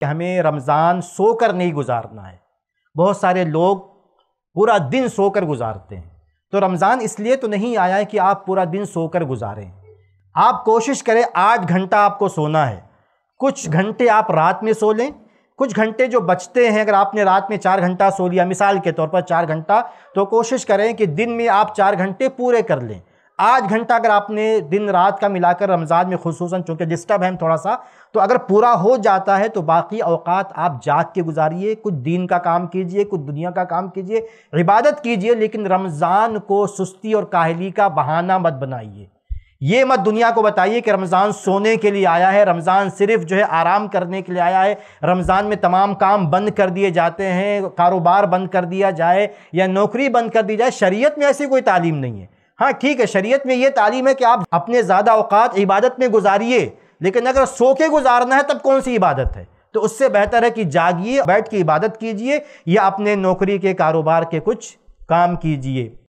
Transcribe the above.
कि हमें रमज़ान सोकर नहीं गुजारना है बहुत सारे लोग पूरा दिन सोकर गुजारते हैं तो रमज़ान इसलिए तो नहीं आया है कि आप पूरा दिन सोकर गुजारें आप कोशिश करें आठ घंटा आपको सोना है कुछ घंटे आप रात में सो लें कुछ घंटे जो बचते हैं अगर आपने रात में चार घंटा सो लिया मिसाल के तौर पर चार घंटा तो कोशिश करें कि दिन में आप चार घंटे पूरे कर लें आज घंटा अगर आपने दिन रात का मिलाकर रमज़ान में खसूस चूँकि डिस्टर्ब है थोड़ा सा तो अगर पूरा हो जाता है तो बाकी अवकात आप जाग के गुजारिए कुछ दीन का काम कीजिए कुछ दुनिया का काम कीजिए इबादत कीजिए लेकिन रमज़ान को सुस्ती और काहली का बहाना मत बनाइए ये मत दुनिया को बताइए कि रमज़ान सोने के लिए आया है रमज़ान सिर्फ जो है आराम करने के लिए आया है रमज़ान में तमाम काम बंद कर दिए जाते हैं कारोबार बंद कर दिया जाए या नौकरी बंद कर दी जाए शरीय में ऐसी कोई तालीम नहीं है हाँ ठीक है शरीयत में ये तालीम है कि आप अपने ज़्यादा अवकात इबादत में गुजारिए लेकिन अगर सो के गुजारना है तब कौन सी इबादत है तो उससे बेहतर है कि जागिए बैठ के इबादत कीजिए या अपने नौकरी के कारोबार के कुछ काम कीजिए